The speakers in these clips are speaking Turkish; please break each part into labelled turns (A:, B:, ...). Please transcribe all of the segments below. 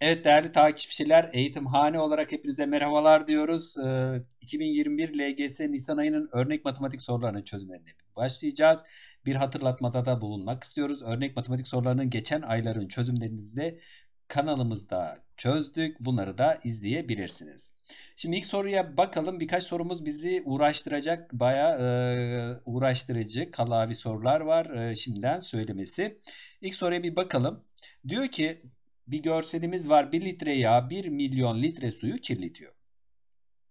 A: Evet değerli takipçiler, eğitimhane olarak hepinize merhabalar diyoruz. 2021 ee, LGS Nisan ayının örnek matematik sorularının çözümlerine başlayacağız. Bir hatırlatmada da bulunmak istiyoruz. Örnek matematik sorularının geçen ayların çözümlerinizde kanalımızda çözdük. Bunları da izleyebilirsiniz. Şimdi ilk soruya bakalım. Birkaç sorumuz bizi uğraştıracak. bayağı e, uğraştırıcı, kalavi sorular var e, şimdiden söylemesi. İlk soruya bir bakalım. Diyor ki bir görselimiz var. 1 litre yağ 1 milyon litre suyu kirletiyor.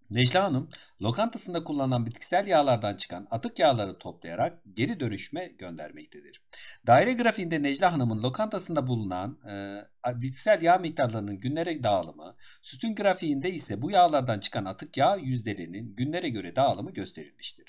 A: Necla Hanım lokantasında kullanılan bitkisel yağlardan çıkan atık yağları toplayarak geri dönüşme göndermektedir. Daire grafiğinde Necla Hanım'ın lokantasında bulunan e, bitkisel yağ miktarlarının günlere dağılımı, sütün grafiğinde ise bu yağlardan çıkan atık yağ yüzdelerinin günlere göre dağılımı gösterilmiştir.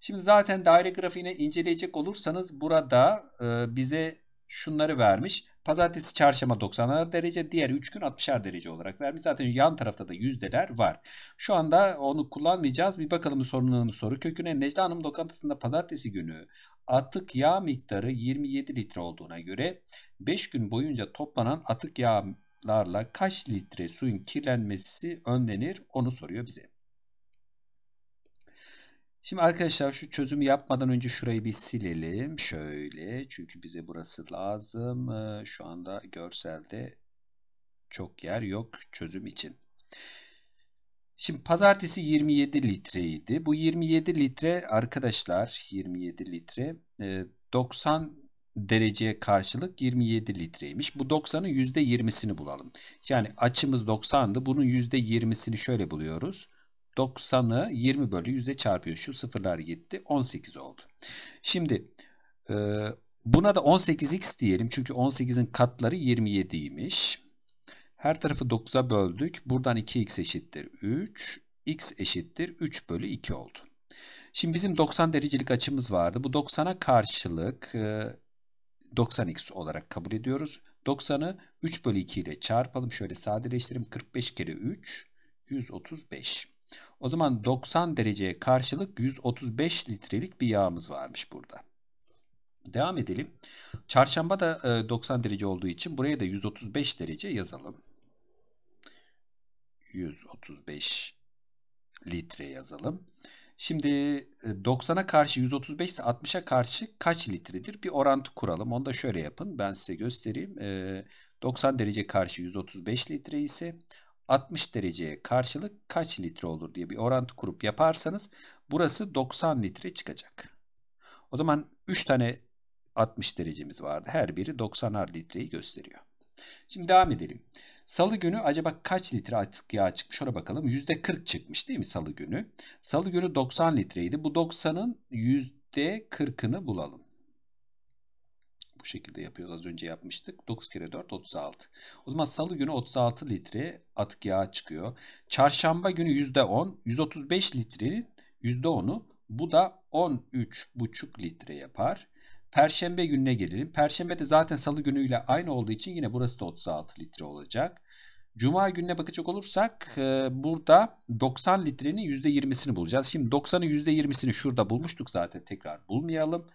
A: Şimdi zaten daire grafiğini inceleyecek olursanız burada e, bize şunları vermiş. Pazartesi, çarşamba 90 derece, diğer 3 gün 60'ar derece olarak vermiş. Zaten yan tarafta da yüzdeler var. Şu anda onu kullanmayacağız. Bir bakalım sorunun soru köküne. Necla Hanım lokantasında pazartesi günü atık yağ miktarı 27 litre olduğuna göre 5 gün boyunca toplanan atık yağlarla kaç litre suyun kirlenmesi önlenir onu soruyor bize. Şimdi arkadaşlar şu çözümü yapmadan önce şurayı bir silelim. Şöyle çünkü bize burası lazım. Ee, şu anda görselde çok yer yok çözüm için. Şimdi pazartesi 27 litreydi. Bu 27 litre arkadaşlar 27 litre 90 e, dereceye karşılık 27 litreymiş. Bu 90'ın %20'sini bulalım. Yani açımız 90'dı. Bunun %20'sini şöyle buluyoruz. 90'ı 20 bölü yüzde çarpıyor. Şu sıfırlar gitti. 18 oldu. Şimdi e, buna da 18x diyelim. Çünkü 18'in katları 27'ymiş. Her tarafı 9'a böldük. Buradan 2x eşittir 3. x eşittir 3 bölü 2 oldu. Şimdi bizim 90 derecelik açımız vardı. Bu 90'a karşılık e, 90x olarak kabul ediyoruz. 90'ı 3 bölü 2 ile çarpalım. Şöyle sadeleştirelim. 45 kere 3 135. O zaman 90 dereceye karşılık 135 litrelik bir yağımız varmış burada. Devam edelim. Çarşamba da 90 e, derece olduğu için buraya da 135 derece yazalım. 135 litre yazalım. Şimdi 90'a e, karşı 135 ise 60'a karşı kaç litredir? Bir orantı kuralım. Onu da şöyle yapın. Ben size göstereyim. 90 e, derece karşı 135 litre ise 60 dereceye karşılık kaç litre olur diye bir orantı kurup yaparsanız burası 90 litre çıkacak. O zaman 3 tane 60 derecemiz vardı. Her biri 90'ar litreyi gösteriyor. Şimdi devam edelim. Salı günü acaba kaç litre atık yağ çıkmış? Ona bakalım. %40 çıkmış değil mi salı günü? Salı günü 90 litreydi. Bu 90'ın %40'ını bulalım bu şekilde yapıyoruz. Az önce yapmıştık. 9 kere 4 36. O zaman salı günü 36 litre atık yağ çıkıyor. Çarşamba günü %10 135 litrenin %10'u bu da 13,5 litre yapar. Perşembe gününe gelelim. Perşembe de zaten salı günüyle aynı olduğu için yine burası da 36 litre olacak. Cuma gününe bakacak olursak e, burada 90 litrenin %20'sini bulacağız. Şimdi 90'ın %20'sini şurada bulmuştuk zaten tekrar bulmayalım.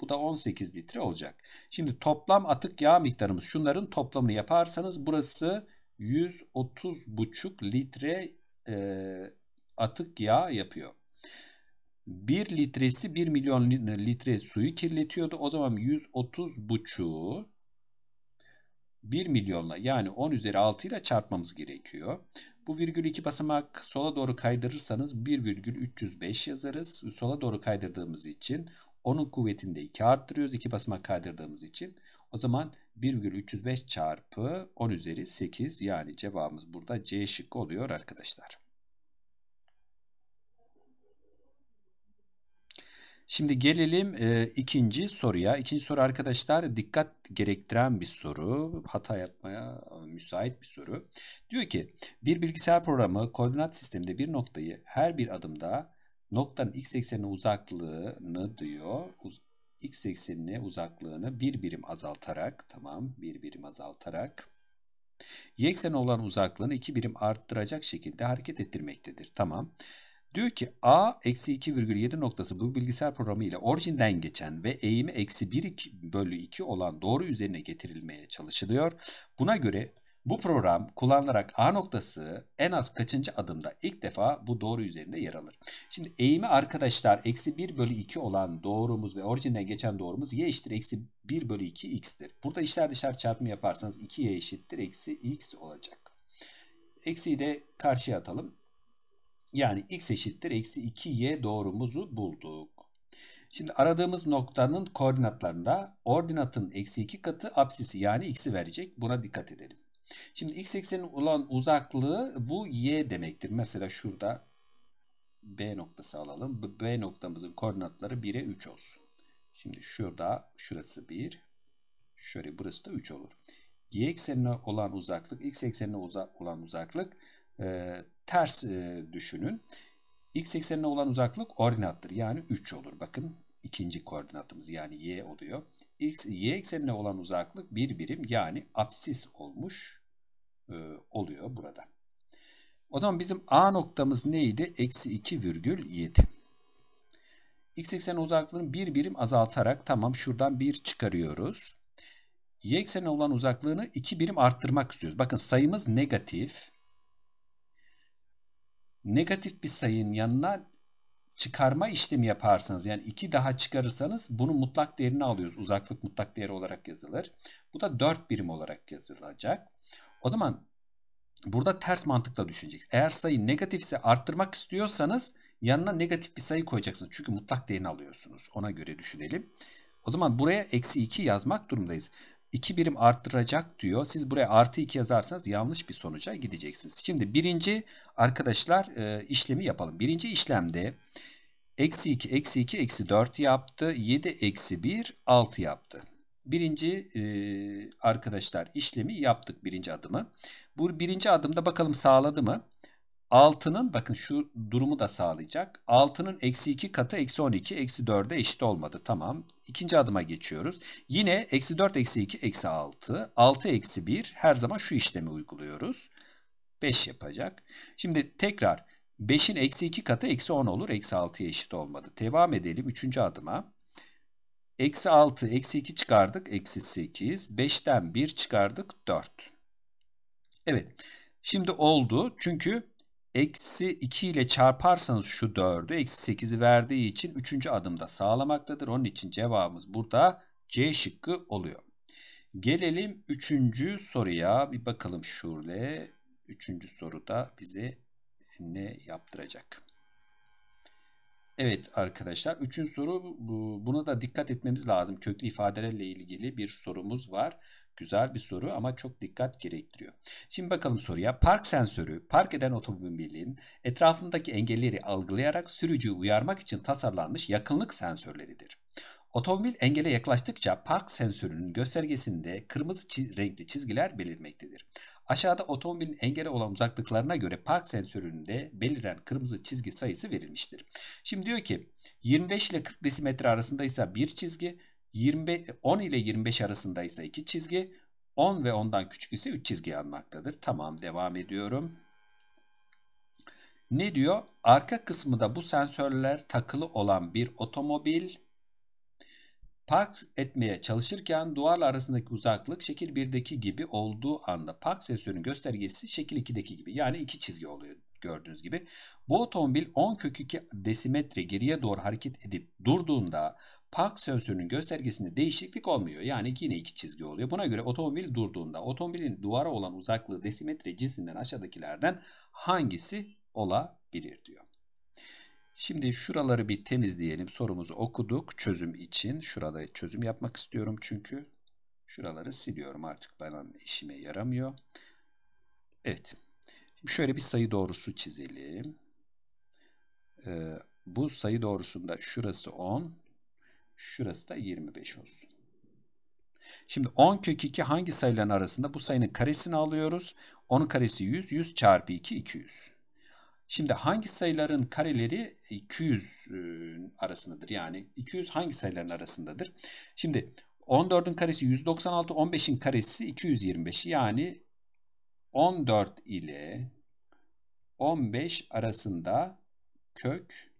A: Bu da 18 litre olacak. Şimdi toplam atık yağ miktarımız şunların toplamını yaparsanız burası 130,5 litre e, atık yağ yapıyor. 1 litresi 1 milyon litre suyu kirletiyordu. O zaman 130,5'u 1 milyonla yani 10 üzeri 6 ile çarpmamız gerekiyor. Bu virgül 2 basamak sola doğru kaydırırsanız 1,305 yazarız. Sola doğru kaydırdığımız için onun kuvvetini de 2 arttırıyoruz. 2 basamak kaydırdığımız için. O zaman 1,305 çarpı 10 üzeri 8 yani cevabımız burada C şıkkı oluyor arkadaşlar. Şimdi gelelim e, ikinci soruya. İkinci soru arkadaşlar dikkat gerektiren bir soru. Hata yapmaya müsait bir soru. Diyor ki bir bilgisayar programı koordinat sisteminde bir noktayı her bir adımda noktanın x eksenine uzaklığını diyor. x eksenine uzaklığını bir birim azaltarak tamam bir birim azaltarak y eksenine olan uzaklığını iki birim arttıracak şekilde hareket ettirmektedir. Tamam. Diyor ki A eksi 2,7 noktası bu bilgisayar programı ile orijinden geçen ve eğimi eksi 1 bölü 2 olan doğru üzerine getirilmeye çalışılıyor. Buna göre bu program kullanılarak A noktası en az kaçıncı adımda ilk defa bu doğru üzerinde yer alır. Şimdi eğimi arkadaşlar eksi 1 bölü 2 olan doğrumuz ve orijinden geçen doğrumuz y eşittir eksi 1 bölü 2 x'tir. Burada işler dışarı çarpımı yaparsanız 2y eşittir eksi x olacak. Eksiyi de karşıya atalım. Yani x eşittir eksi 2y doğrumuzu bulduk. Şimdi aradığımız noktanın koordinatlarında ordinatın eksi 2 katı apsisi yani x'i verecek. Buna dikkat edelim. Şimdi x eksenin olan uzaklığı bu y demektir. Mesela şurada B noktası alalım. Bu B noktamızın koordinatları 1'e 3 olsun. Şimdi şurada şurası 1. Şöyle burası da 3 olur. Y eksenine olan uzaklık, x eksenine uza olan uzaklık e, ters e, düşünün. X eksenine olan uzaklık ordinattır. Yani 3 olur. Bakın ikinci koordinatımız yani y oluyor. X, y eksenine olan uzaklık bir birim yani apsis olmuş e, oluyor burada. O zaman bizim A noktamız neydi? Eksi 2 virgül 7. X ekseni uzaklığını bir birim azaltarak tamam şuradan bir çıkarıyoruz. Y eksenine olan uzaklığını iki birim arttırmak istiyoruz. Bakın sayımız negatif. Negatif bir sayının yanına çıkarma işlemi yaparsanız yani 2 daha çıkarırsanız bunun mutlak değerini alıyoruz. Uzaklık mutlak değeri olarak yazılır. Bu da 4 birim olarak yazılacak. O zaman burada ters mantıkla düşünecek. Eğer sayı negatifse arttırmak istiyorsanız yanına negatif bir sayı koyacaksınız. Çünkü mutlak değerini alıyorsunuz. Ona göre düşünelim. O zaman buraya eksi 2 yazmak durumdayız. 2 birim arttıracak diyor. Siz buraya artı 2 yazarsanız yanlış bir sonuca gideceksiniz. Şimdi birinci arkadaşlar e, işlemi yapalım. Birinci işlemde eksi 2, eksi 2, eksi 4 yaptı. 7, eksi 1, 6 yaptı. Birinci e, arkadaşlar işlemi yaptık birinci adımı. Bu birinci adımda bakalım sağladı mı? 6'nın bakın şu durumu da sağlayacak. 6'nın eksi 2 katı eksi 12 eksi 4'e eşit olmadı. Tamam. İkinci adıma geçiyoruz. Yine eksi 4 eksi 2 eksi 6. 6 eksi 1 her zaman şu işlemi uyguluyoruz. 5 yapacak. Şimdi tekrar 5'in eksi 2 katı eksi 10 olur. Eksi 6'ya eşit olmadı. Devam edelim. Üçüncü adıma. Eksi 6 eksi 2 çıkardık. Eksi 8. 5'ten 1 çıkardık. 4. Evet. Şimdi oldu. Çünkü eksi 2 ile çarparsanız şu 4'ü eksi 8'i verdiği için 3. adımda sağlamaktadır. Onun için cevabımız burada C şıkkı oluyor. Gelelim 3. soruya bir bakalım şurle. 3. soruda bize ne yaptıracak? Evet arkadaşlar 3. soru buna da dikkat etmemiz lazım. Köklü ifadelerle ilgili bir sorumuz var. Güzel bir soru ama çok dikkat gerektiriyor. Şimdi bakalım soruya. Park sensörü park eden otomobilin etrafındaki engelleri algılayarak sürücüyü uyarmak için tasarlanmış yakınlık sensörleridir. Otomobil engele yaklaştıkça park sensörünün göstergesinde kırmızı renkli çizgiler belirmektedir. Aşağıda otomobilin engele olan uzaklıklarına göre park sensöründe beliren kırmızı çizgi sayısı verilmiştir. Şimdi diyor ki 25 ile 40 desimetre arasında ise bir çizgi, 25, 10 ile 25 arasında ise 2 çizgi, 10 ve 10'dan küçük ise 3 çizgi almaktadır. Tamam devam ediyorum. Ne diyor? Arka kısmında bu sensörler takılı olan bir otomobil park etmeye çalışırken duvarlar arasındaki uzaklık şekil 1'deki gibi olduğu anda park sensörünün göstergesi şekil 2'deki gibi yani iki çizgi oluyor gördüğünüz gibi. Bu otomobil 10 kök 2 desimetre geriye doğru hareket edip durduğunda park sensörünün göstergesinde değişiklik olmuyor. Yani yine iki çizgi oluyor. Buna göre otomobil durduğunda otomobilin duvara olan uzaklığı desimetre cinsinden aşağıdakilerden hangisi olabilir diyor. Şimdi şuraları bir temizleyelim. Sorumuzu okuduk çözüm için. Şurada çözüm yapmak istiyorum çünkü. Şuraları siliyorum artık bana işime yaramıyor. Evet. Şöyle bir sayı doğrusu çizelim. Ee, bu sayı doğrusunda şurası 10, şurası da 25 olsun. Şimdi 10 kök 2 hangi sayıların arasında? Bu sayının karesini alıyoruz. 10'un karesi 100, 100 çarpı 2, 200. Şimdi hangi sayıların kareleri 200 e, arasındadır? Yani 200 hangi sayıların arasındadır? Şimdi 14'ün karesi 196, 15'in karesi 225. Yani 14 ile 15 arasında kök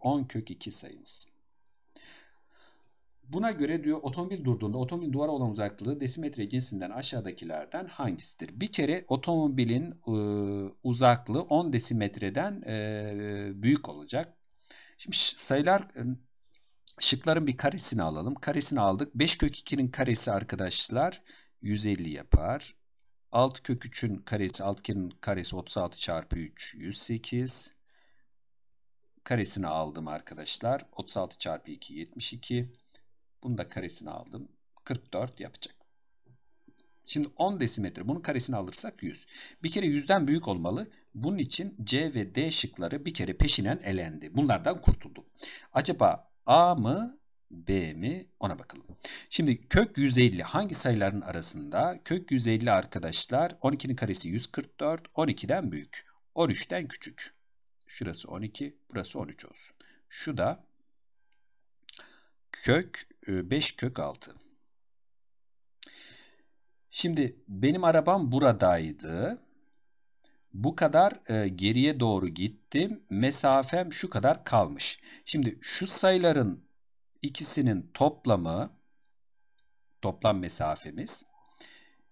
A: 10 e, kök 2 sayımız. Buna göre diyor otomobil durduğunda otomobil duvara olan uzaklığı desimetre cinsinden aşağıdakilerden hangisidir? Bir kere otomobilin e, uzaklığı 10 desimetreden e, büyük olacak. Şimdi sayılar e, şıkların bir karesini alalım. Karesini aldık. 5 kök 2'nin karesi arkadaşlar 150 yapar. Alt kök 3'ün karesi, alt kenin karesi 36 çarpı 3, 108. Karesini aldım arkadaşlar. 36 çarpı 2, 72. Bunu da karesini aldım. 44 yapacak. Şimdi 10 desimetre bunun karesini alırsak 100. Bir kere 100'den büyük olmalı. Bunun için C ve D şıkları bir kere peşinen elendi. Bunlardan kurtuldu. Acaba A mı B mi? Ona bakalım. Şimdi kök 150 hangi sayıların arasında? Kök 150 arkadaşlar 12'nin karesi 144, 12'den büyük, 13'ten küçük. Şurası 12, burası 13 olsun. Şu da kök 5 e, kök 6. Şimdi benim arabam buradaydı. Bu kadar e, geriye doğru gittim. Mesafem şu kadar kalmış. Şimdi şu sayıların ikisinin toplamı toplam mesafemiz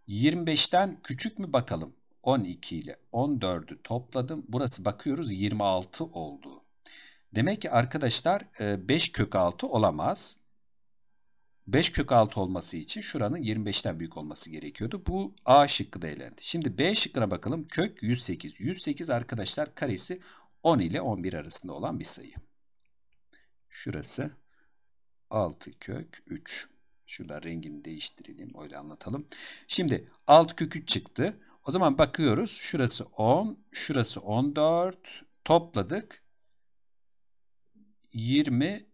A: 25'ten küçük mü bakalım? 12 ile 14'ü topladım. Burası bakıyoruz 26 oldu. Demek ki arkadaşlar 5 e, kök 6 olamaz. 5 kök 6 olması için şuranın 25'ten büyük olması gerekiyordu. Bu A şıkkı da elendi. Şimdi B şıkkına bakalım. Kök 108. 108 arkadaşlar karesi 10 ile 11 arasında olan bir sayı. Şurası 6 kök 3. Şurada rengini değiştirelim öyle anlatalım. Şimdi 6 kök 3 çıktı. O zaman bakıyoruz şurası 10, şurası 14 topladık. 24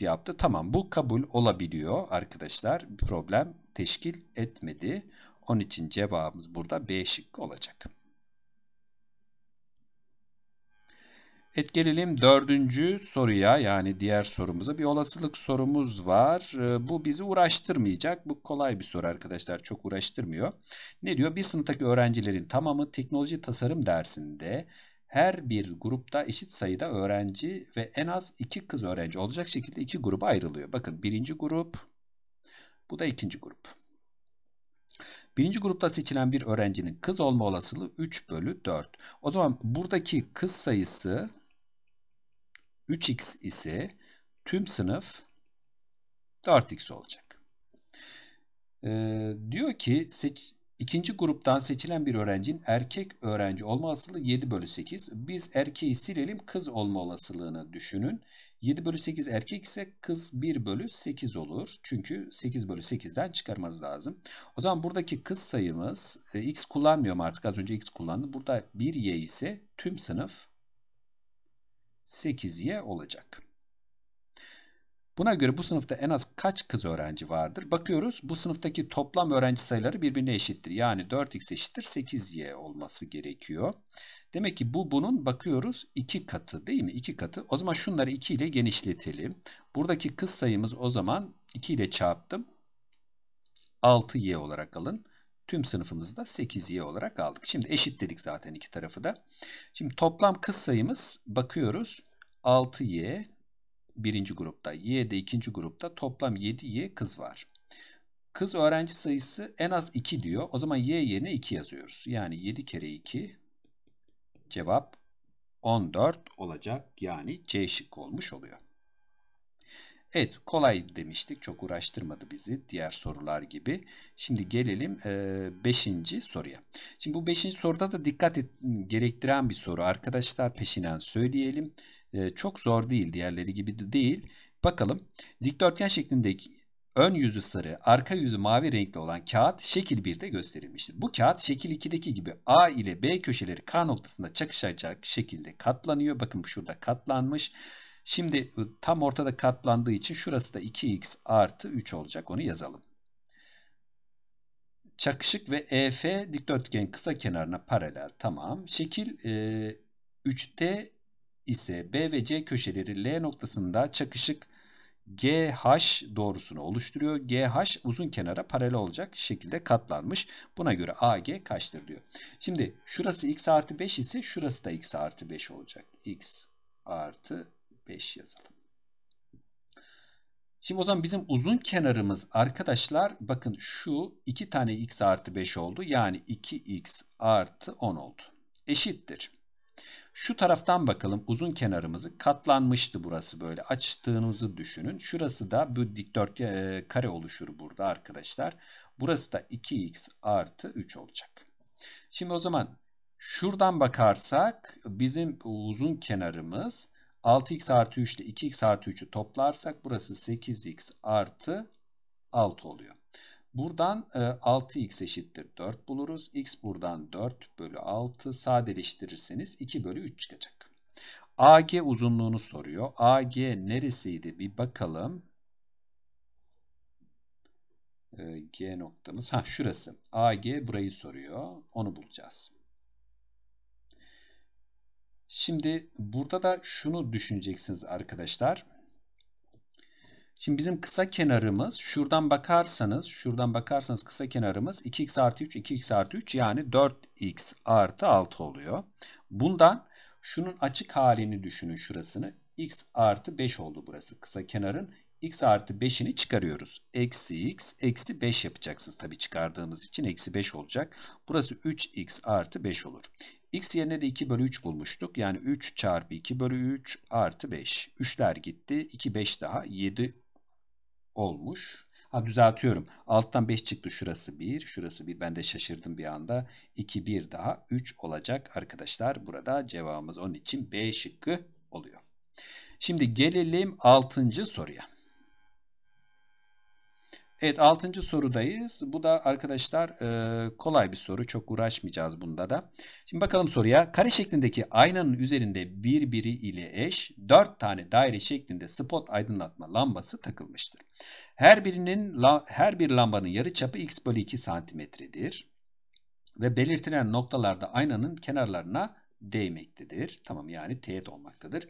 A: yaptı. Tamam bu kabul olabiliyor arkadaşlar. Problem teşkil etmedi. Onun için cevabımız burada B şıkkı olacak. Evet gelelim dördüncü soruya yani diğer sorumuza. Bir olasılık sorumuz var. Ee, bu bizi uğraştırmayacak. Bu kolay bir soru arkadaşlar. Çok uğraştırmıyor. Ne diyor? Bir sınıftaki öğrencilerin tamamı teknoloji tasarım dersinde her bir grupta eşit sayıda öğrenci ve en az iki kız öğrenci olacak şekilde iki gruba ayrılıyor. Bakın birinci grup, bu da ikinci grup. Birinci grupta seçilen bir öğrencinin kız olma olasılığı 3 bölü 4. O zaman buradaki kız sayısı 3x ise tüm sınıf 4x olacak. Ee, diyor ki seç, ikinci gruptan seçilen bir öğrencinin erkek öğrenci olma olasılığı 7 bölü 8. Biz erkeği silelim kız olma olasılığını düşünün. 7 bölü 8 erkek ise kız 1 bölü 8 olur. Çünkü 8 bölü 8'den çıkarmamız lazım. O zaman buradaki kız sayımız e, x kullanmıyorum artık az önce x kullandım. Burada 1y ise tüm sınıf 8Y olacak. Buna göre bu sınıfta en az kaç kız öğrenci vardır? Bakıyoruz bu sınıftaki toplam öğrenci sayıları birbirine eşittir. Yani 4x eşittir 8y olması gerekiyor. Demek ki bu bunun bakıyoruz 2 katı değil mi? 2 katı. O zaman şunları 2 ile genişletelim. Buradaki kız sayımız o zaman 2 ile çarptım. 6y olarak alın. Tüm sınıfımızda 8y olarak aldık. Şimdi eşit dedik zaten iki tarafı da. Şimdi toplam kız sayımız bakıyoruz 6y birinci grupta, y de ikinci grupta toplam 7y kız var. Kız öğrenci sayısı en az 2 diyor. O zaman y yerine 2 yazıyoruz. Yani 7 kere 2 cevap 14 olacak. Yani C şık olmuş oluyor. Evet kolay demiştik. Çok uğraştırmadı bizi diğer sorular gibi. Şimdi gelelim 5. E, soruya. Şimdi bu 5. soruda da dikkat et, gerektiren bir soru. Arkadaşlar peşinen söyleyelim. E, çok zor değil diğerleri gibi de değil. Bakalım dikdörtgen şeklindeki ön yüzü sarı, arka yüzü mavi renkli olan kağıt şekil 1'de gösterilmiştir. Bu kağıt şekil 2'deki gibi A ile B köşeleri K noktasında çakışacak şekilde katlanıyor. Bakın şurada katlanmış. Şimdi ıı, tam ortada katlandığı için şurası da 2x artı 3 olacak. Onu yazalım. Çakışık ve EF dikdörtgen kısa kenarına paralel. Tamam. Şekil e, t ise B ve C köşeleri L noktasında çakışık GH doğrusunu oluşturuyor. GH uzun kenara paralel olacak şekilde katlanmış. Buna göre AG kaçtır diyor. Şimdi şurası x artı 5 ise şurası da x artı 5 olacak. x artı 5 yazalım. Şimdi o zaman bizim uzun kenarımız arkadaşlar bakın şu 2 tane x artı 5 oldu. Yani 2x artı 10 oldu. Eşittir. Şu taraftan bakalım uzun kenarımızı katlanmıştı burası böyle açtığınızı düşünün. Şurası da bu dikdörtgen e, kare oluşur burada arkadaşlar. Burası da 2x artı 3 olacak. Şimdi o zaman şuradan bakarsak bizim uzun kenarımız 6x artı 3 ile 2x artı 3'ü toplarsak burası 8x artı 6 oluyor. Buradan 6x e, eşittir 4 buluruz. x buradan 4 bölü 6 sadeleştirirseniz 2 bölü 3 çıkacak. AG uzunluğunu soruyor. AG neresiydi bir bakalım. E, G noktamız. Ha şurası. AG burayı soruyor. Onu bulacağız. Şimdi burada da şunu düşüneceksiniz arkadaşlar. Şimdi bizim kısa kenarımız şuradan bakarsanız şuradan bakarsanız kısa kenarımız 2x artı 3 2x artı 3 yani 4x artı 6 oluyor. Bundan şunun açık halini düşünün şurasını. x artı 5 oldu burası kısa kenarın. x artı 5'ini çıkarıyoruz. Eksi x eksi 5 yapacaksınız. Tabi çıkardığımız için eksi 5 olacak. Burası 3x artı 5 olur. X yerine de 2 bölü 3 bulmuştuk. Yani 3 çarpı 2 bölü 3 artı 5. 3'ler gitti. 2 5 daha 7 olmuş. Ha düzeltiyorum. Alttan 5 çıktı. Şurası 1. Şurası 1. Ben de şaşırdım bir anda. 2 1 daha 3 olacak arkadaşlar. Burada cevabımız onun için B şıkkı oluyor. Şimdi gelelim 6. soruya. Evet altıncı sorudayız. Bu da arkadaşlar e, kolay bir soru. Çok uğraşmayacağız bunda da. Şimdi bakalım soruya. Kare şeklindeki aynanın üzerinde birbiri ile eş dört tane daire şeklinde spot aydınlatma lambası takılmıştır. Her birinin her bir lambanın yarı çapı x bölü 2 santimetredir. Ve belirtilen noktalarda aynanın kenarlarına değmektedir. Tamam yani teğet olmaktadır.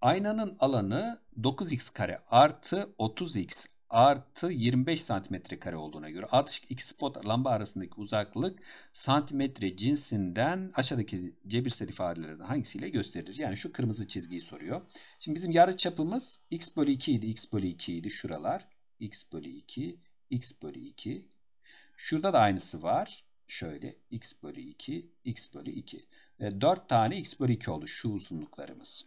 A: Aynanın alanı 9x kare artı 30x artı 25 santimetre kare olduğuna göre artışık iki spot lamba arasındaki uzaklık santimetre cinsinden aşağıdaki cebirsel ifadelerden hangisiyle gösterilir? Yani şu kırmızı çizgiyi soruyor. Şimdi bizim yarı çapımız x bölü 2 idi. x bölü 2 idi şuralar. x bölü 2, x bölü 2. Şurada da aynısı var. Şöyle x bölü 2, x bölü 2. E, 4 tane x bölü 2 oldu şu uzunluklarımız.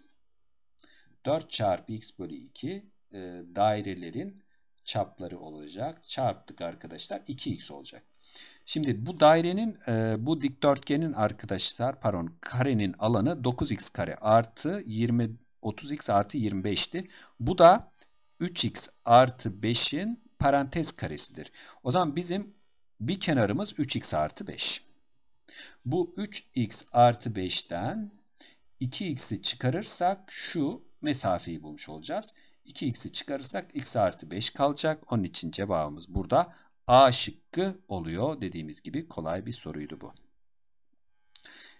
A: 4 çarpı x bölü 2 e, dairelerin çapları olacak. Çarptık arkadaşlar 2x olacak. Şimdi bu dairenin e, bu dikdörtgenin arkadaşlar pardon karenin alanı 9x kare artı 20 30x artı 25'ti. Bu da 3x artı 5'in parantez karesidir. O zaman bizim bir kenarımız 3x artı 5. Bu 3x artı 5'ten 2x'i çıkarırsak şu mesafeyi bulmuş olacağız. 2x'i çıkarırsak x artı 5 kalacak. Onun için cevabımız burada A şıkkı oluyor. Dediğimiz gibi kolay bir soruydu bu.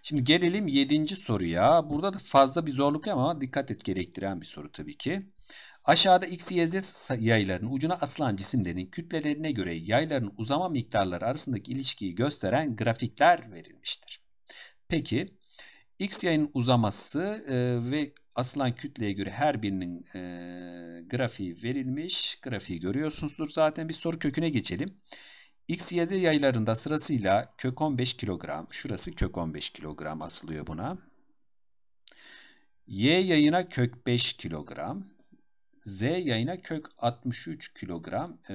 A: Şimdi gelelim 7. soruya. Burada da fazla bir zorluk ama dikkat et gerektiren bir soru tabii ki. Aşağıda x, y, z yaylarının ucuna asılan cisimlerin kütlelerine göre yayların uzama miktarları arasındaki ilişkiyi gösteren grafikler verilmiştir. Peki X yayın uzaması e, ve asılan kütleye göre her birinin e, grafiği verilmiş. Grafiği görüyorsunuzdur zaten. Bir soru köküne geçelim. X, Y, Z yaylarında sırasıyla kök 15 kilogram, şurası kök 15 kilogram asılıyor buna. Y yayına kök 5 kilogram, Z yayına kök 63 kilogram e,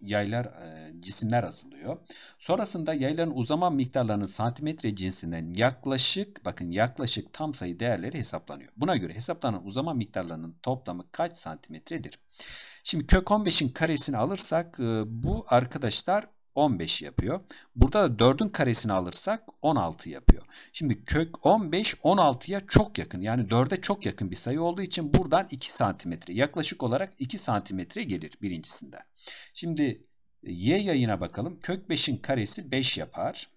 A: yaylar e, cisimler asılıyor. Sonrasında yayların uzama miktarlarının santimetre cinsinden yaklaşık bakın yaklaşık tam sayı değerleri hesaplanıyor. Buna göre hesaplanan uzama miktarlarının toplamı kaç santimetredir? Şimdi kök 15'in karesini alırsak e, bu arkadaşlar 15 yapıyor. Burada da 4'ün karesini alırsak 16 yapıyor. Şimdi kök 15 16'ya çok yakın. Yani 4'e çok yakın bir sayı olduğu için buradan 2 santimetre yaklaşık olarak 2 santimetre gelir birincisinde. Şimdi e, y yayına bakalım. Kök 5'in karesi 5 yapar.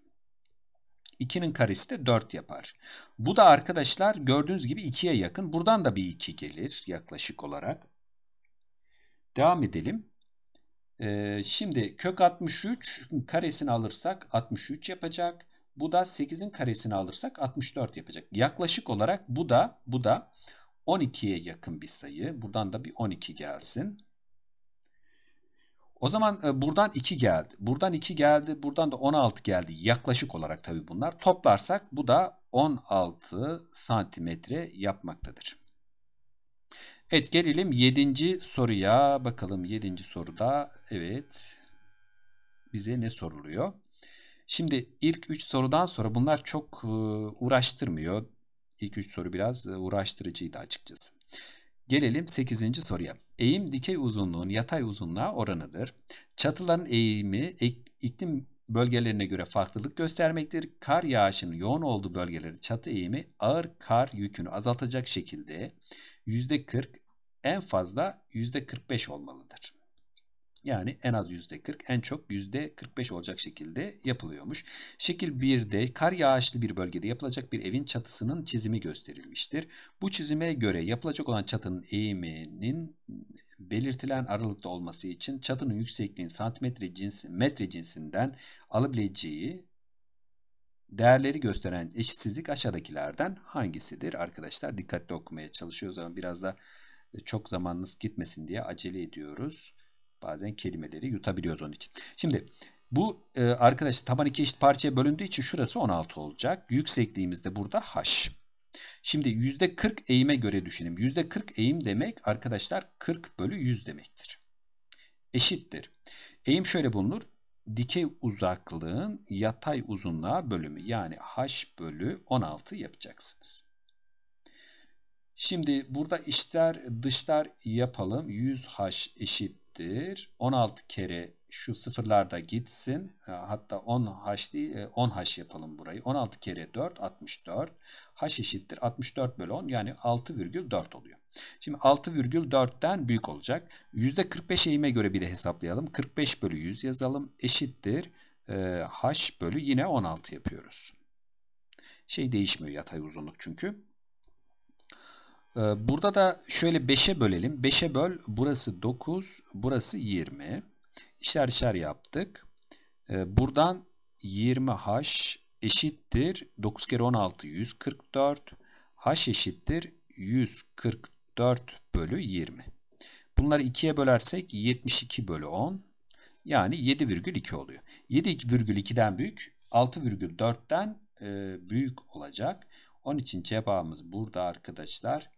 A: 2'nin karesi de 4 yapar. Bu da arkadaşlar gördüğünüz gibi 2'ye yakın. Buradan da bir 2 gelir yaklaşık olarak. Devam edelim. Ee, şimdi kök 63 karesini alırsak 63 yapacak. Bu da 8'in karesini alırsak 64 yapacak. Yaklaşık olarak bu da bu da 12'ye yakın bir sayı. Buradan da bir 12 gelsin. O zaman e, buradan 2 geldi. Buradan 2 geldi. Buradan da 16 geldi. Yaklaşık olarak tabii bunlar. Toplarsak bu da 16 santimetre yapmaktadır. Evet gelelim 7. soruya. Bakalım 7. soruda evet bize ne soruluyor? Şimdi ilk 3 sorudan sonra bunlar çok ıı, uğraştırmıyor. İlk 3 soru biraz ıı, uğraştırıcıydı açıkçası. Gelelim 8. soruya. Eğim dikey uzunluğun yatay uzunluğa oranıdır. Çatıların eğimi iklim bölgelerine göre farklılık göstermektir. Kar yağışının yoğun olduğu bölgelerde çatı eğimi ağır kar yükünü azaltacak şekilde %40 en fazla %45 olmalıdır. Yani en az %40, en çok %45 olacak şekilde yapılıyormuş. Şekil 1'de kar yağışlı bir bölgede yapılacak bir evin çatısının çizimi gösterilmiştir. Bu çizime göre yapılacak olan çatının eğiminin belirtilen aralıkta olması için çatının yüksekliğin santimetre cinsi, metre cinsinden alabileceği değerleri gösteren eşitsizlik aşağıdakilerden hangisidir? Arkadaşlar dikkatli okumaya çalışıyoruz ama biraz da çok zamanınız gitmesin diye acele ediyoruz. Bazen kelimeleri yutabiliyoruz onun için. Şimdi bu e, arkadaş taban iki eşit parçaya bölündüğü için şurası 16 olacak. Yüksekliğimiz de burada h. Şimdi %40 eğime göre düşünelim. %40 eğim demek arkadaşlar 40 bölü 100 demektir. Eşittir. Eğim şöyle bulunur. Dikey uzaklığın yatay uzunluğa bölümü yani h bölü 16 yapacaksınız. Şimdi burada içler dışlar yapalım. 100H eşittir. 16 kere şu sıfırlarda gitsin. E, hatta 10H değil 10H e, yapalım burayı. 16 kere 4 64. H eşittir 64 bölü 10 yani 6,4 oluyor. Şimdi 6,4'ten büyük olacak. %45 eğime göre bir de hesaplayalım. 45 bölü 100 yazalım. Eşittir e, H bölü yine 16 yapıyoruz. Şey değişmiyor yatay uzunluk çünkü. Ee, burada da şöyle 5'e bölelim. 5'e böl. Burası 9. Burası 20. İşler işler yaptık. Ee, buradan 20h eşittir. 9 kere 16 144. h eşittir. 144 bölü 20. Bunları 2'ye bölersek 72 bölü 10. Yani 7,2 oluyor. 7,2'den büyük 6,4'ten e, büyük olacak. Onun için cevabımız burada arkadaşlar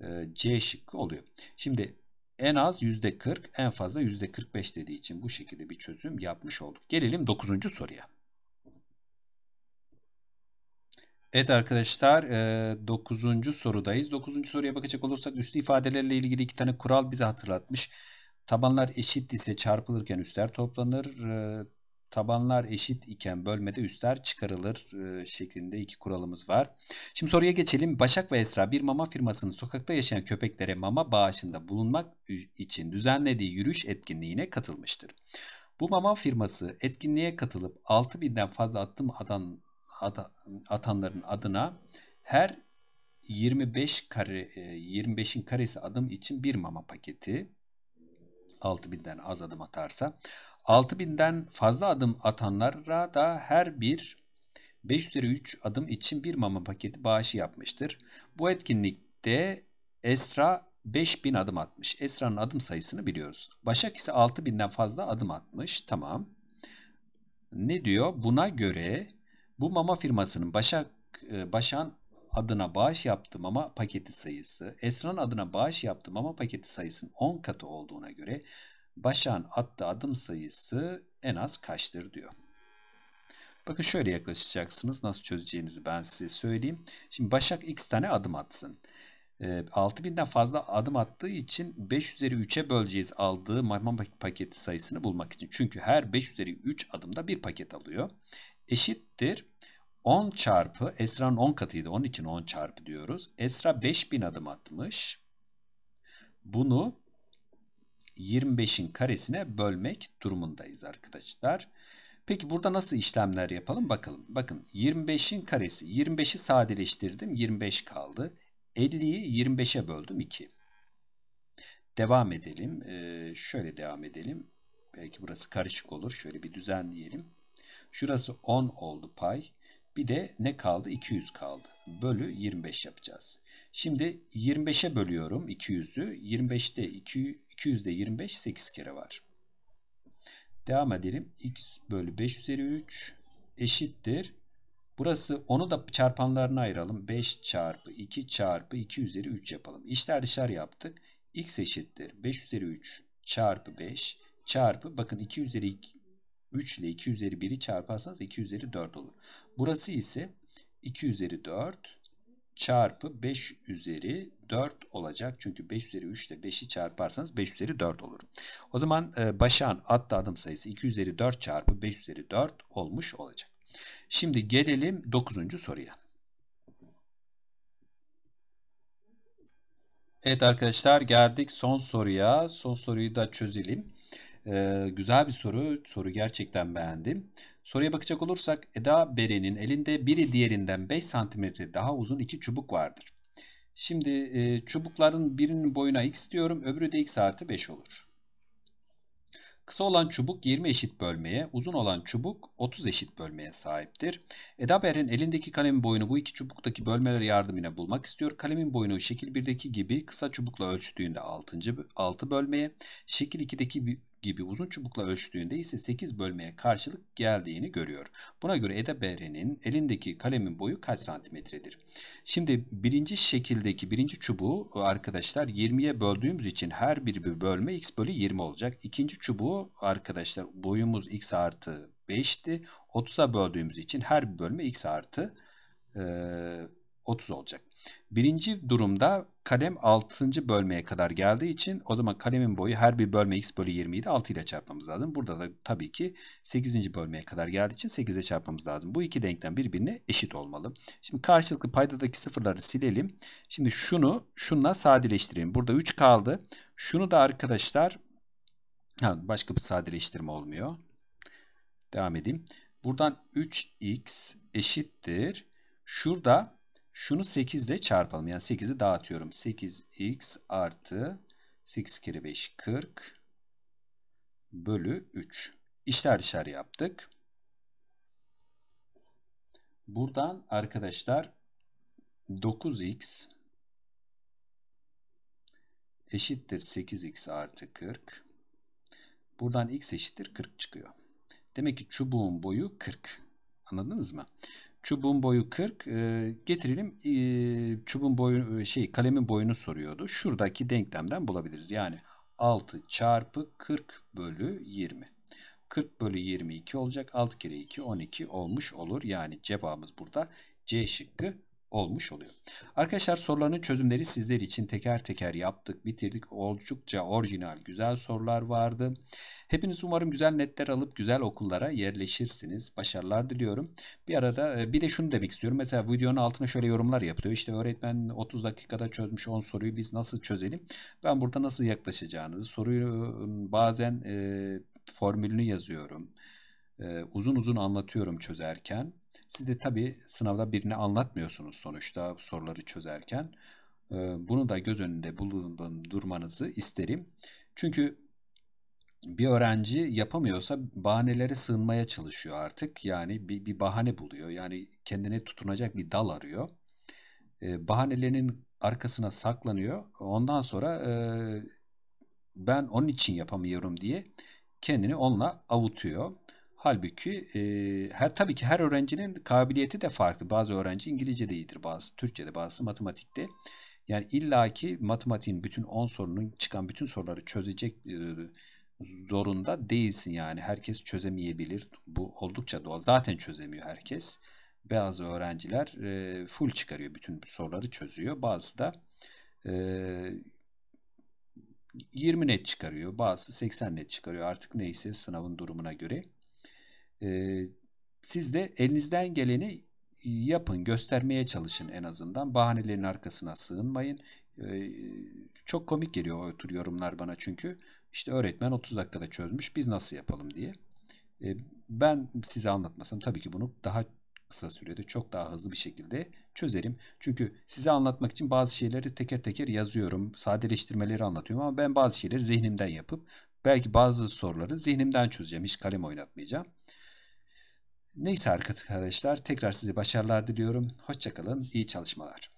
A: e, C şıkkı oluyor. Şimdi en az %40 en fazla %45 dediği için bu şekilde bir çözüm yapmış olduk. Gelelim 9. soruya. Evet arkadaşlar 9. E, sorudayız. 9. soruya bakacak olursak üstü ifadelerle ilgili iki tane kural bize hatırlatmış. Tabanlar eşit ise çarpılırken üstler toplanır. E, tabanlar eşit iken bölmede üstler çıkarılır e, şeklinde iki kuralımız var. Şimdi soruya geçelim. Başak ve Esra bir mama firmasının sokakta yaşayan köpeklere mama bağışında bulunmak için düzenlediği yürüyüş etkinliğine katılmıştır. Bu mama firması etkinliğe katılıp 6000'den fazla attım atan, atanların adına her 25 kare 25'in e, karesi adım için bir mama paketi 6000'den az adım atarsa 6000'den fazla adım atanlara da her bir 503 adım için bir mama paketi bağışı yapmıştır. Bu etkinlikte Esra 5000 adım atmış. Esra'nın adım sayısını biliyoruz. Başak ise 6000'den fazla adım atmış. Tamam. Ne diyor? Buna göre bu mama firmasının Başak e, Başan adına bağış yaptığı mama paketi sayısı, Esra'nın adına bağış yaptığı mama paketi sayısının 10 katı olduğuna göre Başak'ın attığı adım sayısı en az kaçtır diyor. Bakın şöyle yaklaşacaksınız. Nasıl çözeceğinizi ben size söyleyeyim. Şimdi Başak x tane adım atsın. 6000'den ee, fazla adım attığı için 5 üzeri 3'e böleceğiz aldığı maymun paketi sayısını bulmak için. Çünkü her 5 üzeri 3 adımda bir paket alıyor. Eşittir 10 çarpı Esra'nın 10 katıydı. Onun için 10 çarpı diyoruz. Esra 5000 adım atmış. Bunu 25'in karesine bölmek durumundayız arkadaşlar. Peki burada nasıl işlemler yapalım bakalım. Bakın 25'in karesi 25'i sadeleştirdim 25 kaldı. 50'yi 25'e böldüm 2. Devam edelim. Ee, şöyle devam edelim. Belki burası karışık olur. Şöyle bir düzenleyelim. Şurası 10 oldu pay. Bir de ne kaldı? 200 kaldı. Bölü 25 yapacağız. Şimdi 25'e bölüyorum 200'ü. 25'te 2, 200'de 25 8 kere var. Devam edelim. X bölü 5 üzeri 3 eşittir. Burası onu da çarpanlarına ayıralım. 5 çarpı 2 çarpı 2 üzeri 3 yapalım. İşler dışlar yaptık. X eşittir. 5 üzeri 3 çarpı 5 çarpı bakın 2 üzeri 3 ile 2 üzeri 1'i çarparsanız 2 üzeri 4 olur. Burası ise 2 üzeri 4 çarpı 5 üzeri 4 olacak. Çünkü 5 üzeri 3 ile 5'i çarparsanız 5 üzeri 4 olur. O zaman e, Başak'ın atlı adım sayısı 2 üzeri 4 çarpı 5 üzeri 4 olmuş olacak. Şimdi gelelim 9. soruya. Evet arkadaşlar geldik son soruya. Son soruyu da çözelim. Ee, güzel bir soru. Soru gerçekten beğendim. Soruya bakacak olursak Eda Beren'in elinde biri diğerinden 5 cm daha uzun iki çubuk vardır. Şimdi e, çubukların birinin boyuna x diyorum. Öbürü de x artı 5 olur. Kısa olan çubuk 20 eşit bölmeye, uzun olan çubuk 30 eşit bölmeye sahiptir. Eda Edaber'in elindeki kalemin boyunu bu iki çubuktaki bölmeler yardımıyla bulmak istiyor. Kalemin boyunu şekil 1'deki gibi kısa çubukla ölçtüğünde 6. 6 bölmeye, şekil 2'deki gibi uzun çubukla ölçtüğünde ise 8 bölmeye karşılık geldiğini görüyor. Buna göre Eda Beren'in elindeki kalemin boyu kaç santimetredir? Şimdi birinci şekildeki birinci çubuğu e, arkadaşlar 20'ye böldüğümüz için her bir, bir bölme x bölü 20 olacak. İkinci çubuğu arkadaşlar boyumuz x artı 5'ti. 30'a böldüğümüz için her bir bölme x artı e, 30 olacak. Birinci durumda kalem 6. bölmeye kadar geldiği için o zaman kalemin boyu her bir bölme x bölü 20 idi. 6 ile çarpmamız lazım. Burada da tabii ki 8. bölmeye kadar geldiği için 8'e çarpmamız lazım. Bu iki denklem birbirine eşit olmalı. Şimdi karşılıklı paydadaki sıfırları silelim. Şimdi şunu şunla sadeleştireyim. Burada 3 kaldı. Şunu da arkadaşlar başka bir sadeleştirme olmuyor. Devam edeyim. Buradan 3x eşittir. Şurada şunu 8 ile çarpalım. Yani 8'i dağıtıyorum. 8x artı 8 kere 5 40 bölü 3. İşler dışarı yaptık. Buradan arkadaşlar 9x eşittir 8x artı 40. Buradan x eşittir 40 çıkıyor. Demek ki çubuğun boyu 40. Anladınız mı? Çubuğun boyu 40. E, getirelim e, çubuğun boyu e, şey kalemin boyunu soruyordu. Şuradaki denklemden bulabiliriz. Yani 6 çarpı 40 bölü 20. 40 bölü 22 olacak. 6 kere 2 12 olmuş olur. Yani cevabımız burada C şıkkı olmuş oluyor. Arkadaşlar soruların çözümleri sizler için teker teker yaptık, bitirdik. Oldukça orijinal, güzel sorular vardı. Hepiniz umarım güzel netler alıp güzel okullara yerleşirsiniz. Başarılar diliyorum. Bir arada e, bir de şunu demek istiyorum. Mesela videonun altına şöyle yorumlar yapılıyor. İşte öğretmen 30 dakikada çözmüş 10 soruyu biz nasıl çözelim? Ben burada nasıl yaklaşacağınızı, soruyu bazen e, formülünü yazıyorum. E, uzun uzun anlatıyorum çözerken siz de tabii sınavda birini anlatmıyorsunuz sonuçta soruları çözerken. Ee, bunu da göz önünde bulundurmanızı isterim. Çünkü bir öğrenci yapamıyorsa bahanelere sığınmaya çalışıyor artık. Yani bir, bir bahane buluyor. Yani kendine tutunacak bir dal arıyor. Ee, bahanelerinin arkasına saklanıyor. Ondan sonra e, ben onun için yapamıyorum diye kendini onunla avutuyor. Halbuki e, her tabii ki her öğrencinin kabiliyeti de farklı. Bazı öğrenci İngilizce de iyidir, bazı Türkçe de, bazı matematikte. Yani illaki matematiğin bütün 10 sorunun çıkan bütün soruları çözecek e, zorunda değilsin yani. Herkes çözemeyebilir. Bu oldukça doğal. Zaten çözemiyor herkes. Bazı öğrenciler e, full çıkarıyor. Bütün soruları çözüyor. Bazı da e, 20 net çıkarıyor. Bazısı 80 net çıkarıyor. Artık neyse sınavın durumuna göre e, siz de elinizden geleni yapın, göstermeye çalışın en azından. Bahanelerin arkasına sığınmayın. E, çok komik geliyor o tür yorumlar bana çünkü. İşte öğretmen 30 dakikada çözmüş, biz nasıl yapalım diye. E, ben size anlatmasam tabii ki bunu daha kısa sürede çok daha hızlı bir şekilde çözerim. Çünkü size anlatmak için bazı şeyleri teker teker yazıyorum, sadeleştirmeleri anlatıyorum ama ben bazı şeyleri zihnimden yapıp belki bazı soruları zihnimden çözeceğim, hiç kalem oynatmayacağım. Neyse arkadaşlar tekrar size başarılar diliyorum. Hoşçakalın, iyi çalışmalar.